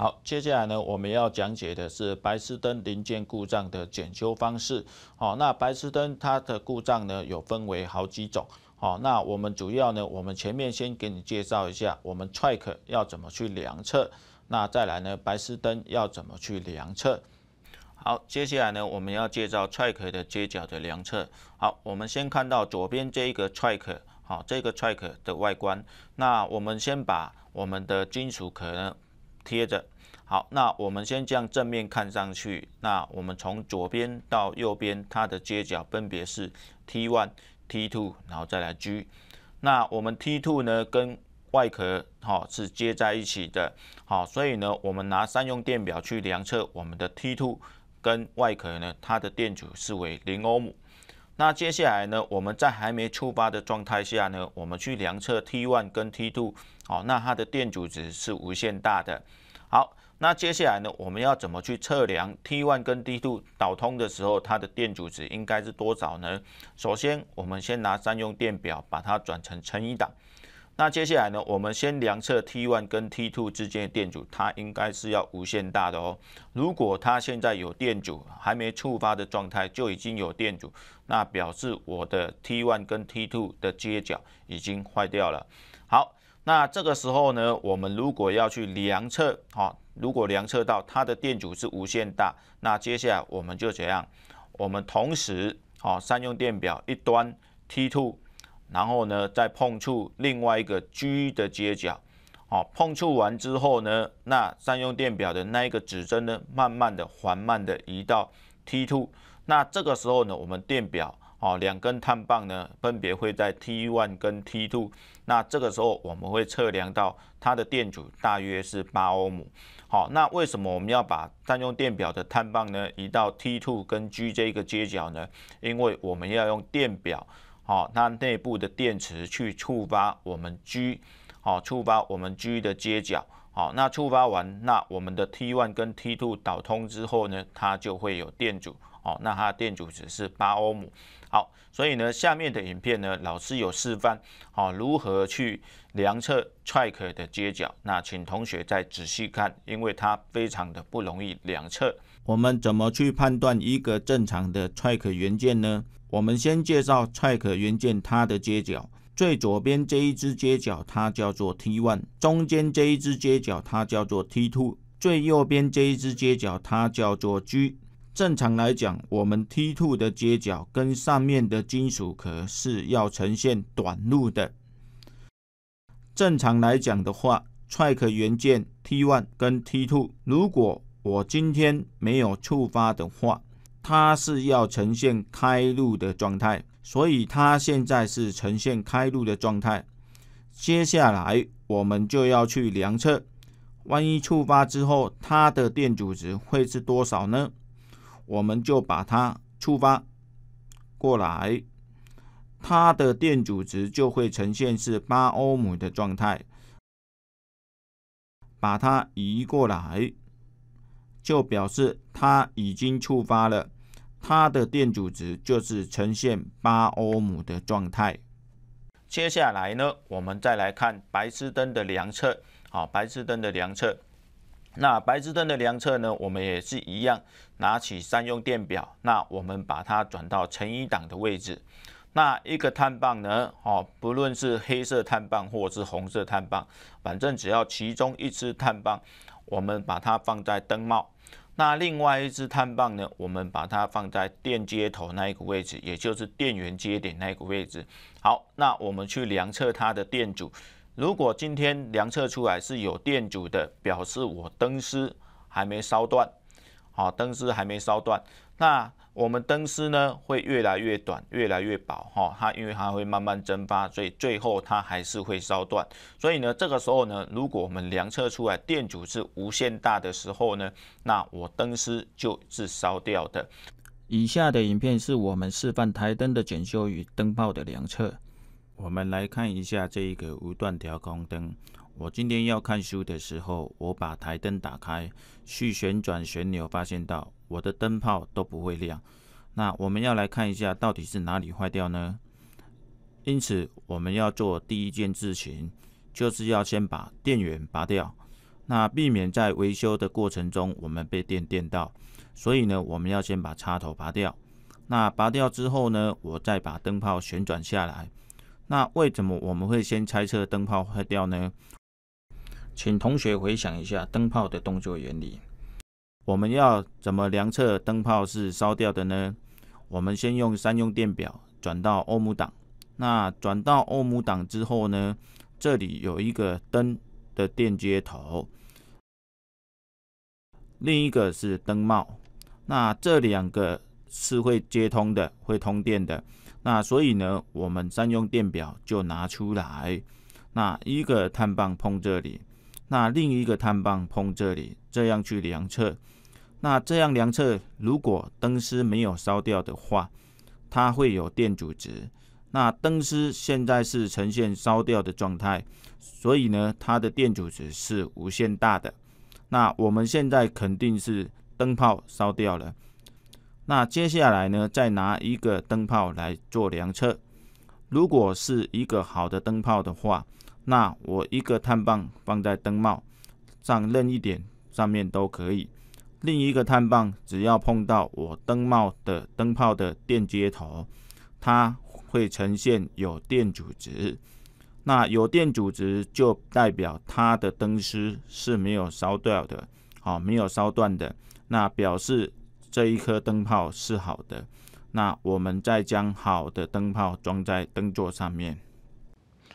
好，接下来呢，我们要讲解的是白炽灯零件故障的检修方式。哦，那白炽灯它的故障呢，有分为好几种。哦，那我们主要呢，我们前面先给你介绍一下我们 track 要怎么去量测。那再来呢，白炽灯要怎么去量测？好，接下来呢，我们要介绍 track 的接角的量测。好，我们先看到左边这一个 track，好，这个 track 的外观。那我们先把我们的金属壳呢贴着。好，那我们先这样正面看上去，那我们从左边到右边，它的接角分别是 T1、T2，然后再来 G。那我们 T2 呢跟外壳哈是接在一起的，好，所以呢，我们拿三用电表去量测我们的 T2 跟外壳呢，它的电阻是为零欧姆。那接下来呢，我们在还没触发的状态下呢，我们去量测 T1 跟 T2，好，那它的电阻值是无限大的。好。那接下来呢？我们要怎么去测量 T1 跟 T2 导通的时候，它的电阻值应该是多少呢？首先，我们先拿三用电表把它转成乘以档。那接下来呢？我们先量测 T1 跟 T2 之间的电阻，它应该是要无限大的哦。如果它现在有电阻，还没触发的状态就已经有电阻，那表示我的 T1 跟 T2 的接角已经坏掉了。好，那这个时候呢？我们如果要去量测，好。如果量测到它的电阻是无限大，那接下来我们就怎样？我们同时哦，三用电表一端 t two，然后呢再碰触另外一个 G 的接角，哦碰触完之后呢，那三用电表的那一个指针呢，慢慢的缓慢的移到 t two，那这个时候呢，我们电表。哦，两根碳棒呢，分别会在 t one 跟 t two。那这个时候我们会测量到它的电阻大约是八欧姆。好，那为什么我们要把占用电表的碳棒呢移到 t two 跟 G 这一个接角呢？因为我们要用电表，好，它内部的电池去触发我们 G，好，触发我们 G 的接角。好，那触发完，那我们的 t one 跟 t two 导通之后呢，它就会有电阻。哦，那它的电阻值是八欧姆。好，所以呢，下面的影片呢，老师有示范，好，如何去量测 t r a c 的接角。那请同学再仔细看，因为它非常的不容易量测。我们怎么去判断一个正常的 t r a c 元件呢？我们先介绍 t r a c 元件它的接角。最左边这一只接角，它叫做 T1；中间这一只接角，它叫做 T2；最右边这一只接角，它叫做 G。正常来讲，我们 t two 的接角跟上面的金属壳是要呈现短路的。正常来讲的话，t r a c k 元件 t one 跟 t two，如果我今天没有触发的话，它是要呈现开路的状态，所以它现在是呈现开路的状态。接下来我们就要去量测，万一触发之后，它的电阻值会是多少呢？我们就把它触发过来，它的电阻值就会呈现是八欧姆的状态。把它移过来，就表示它已经触发了，它的电阻值就是呈现八欧姆的状态。接下来呢，我们再来看白炽灯的量测，好，白炽灯的量测。那白炽灯的量测呢？我们也是一样，拿起三用电表，那我们把它转到乘以档的位置。那一个碳棒呢？哦，不论是黑色碳棒或者是红色碳棒，反正只要其中一支碳棒，我们把它放在灯帽，那另外一支碳棒呢？我们把它放在电接头那一个位置，也就是电源接点那一个位置。好，那我们去量测它的电阻。如果今天量测出来是有电阻的，表示我灯丝还没烧断，好，灯丝还没烧断，那我们灯丝呢会越来越短，越来越薄，哈，它因为它会慢慢蒸发，所以最后它还是会烧断。所以呢，这个时候呢，如果我们量测出来电阻是无限大的时候呢，那我灯丝就是烧掉的。以下的影片是我们示范台灯的检修与灯泡的量测。我们来看一下这一个无断调光灯。我今天要看书的时候，我把台灯打开，去旋转旋钮，发现到我的灯泡都不会亮。那我们要来看一下到底是哪里坏掉呢？因此，我们要做第一件事情，就是要先把电源拔掉，那避免在维修的过程中我们被电电到。所以呢，我们要先把插头拔掉。那拔掉之后呢，我再把灯泡旋转下来。那为什么我们会先猜测灯泡坏掉呢？请同学回想一下灯泡的动作原理。我们要怎么量测灯泡是烧掉的呢？我们先用三用电表转到欧姆档。那转到欧姆档之后呢？这里有一个灯的电接头，另一个是灯帽。那这两个是会接通的，会通电的。那所以呢，我们三用电表就拿出来，那一个碳棒碰这里，那另一个碳棒碰这里，这样去量测。那这样量测，如果灯丝没有烧掉的话，它会有电阻值。那灯丝现在是呈现烧掉的状态，所以呢，它的电阻值是无限大的。那我们现在肯定是灯泡烧掉了。那接下来呢，再拿一个灯泡来做量测。如果是一个好的灯泡的话，那我一个碳棒放在灯帽上任一点上面都可以。另一个碳棒只要碰到我灯帽的灯泡的电接头，它会呈现有电阻值。那有电阻值就代表它的灯丝是没有烧掉的，好，没有烧断的，那表示。这一颗灯泡是好的，那我们再将好的灯泡装在灯座上面。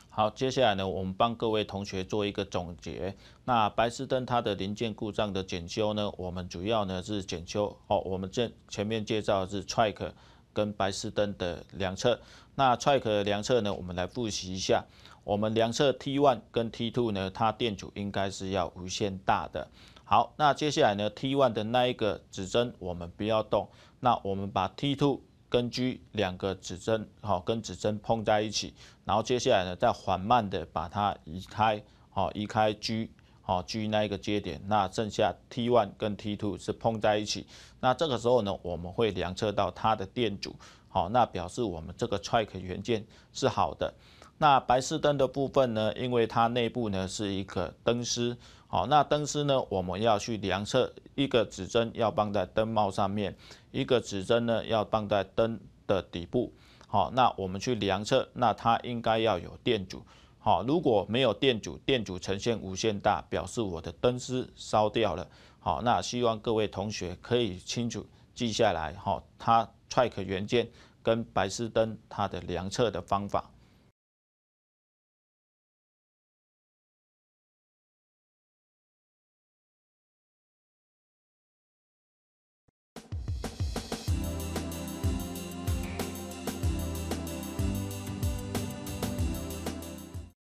好，接下来呢，我们帮各位同学做一个总结。那白炽灯它的零件故障的检修呢，我们主要呢是检修哦。我们这前面介绍是 track 跟白炽灯的两侧，那 track 的两侧呢，我们来复习一下。我们两侧 T one 跟 T two 呢，它电阻应该是要无限大的。好，那接下来呢，T1 的那一个指针我们不要动，那我们把 T2 跟 G 两个指针，好，跟指针碰在一起，然后接下来呢，再缓慢的把它移开，好，移开 G，好，G 那一个接点，那剩下 T1 跟 T2 是碰在一起，那这个时候呢，我们会量测到它的电阻，好，那表示我们这个 track 元件是好的。那白炽灯的部分呢，因为它内部呢是一个灯丝。好，那灯丝呢？我们要去量测，一个指针要放在灯帽上面，一个指针呢要放在灯的底部。好，那我们去量测，那它应该要有电阻。好，如果没有电阻，电阻呈现无限大，表示我的灯丝烧掉了。好，那希望各位同学可以清楚记下来。哈，它 track 原件跟白炽灯它的量测的方法。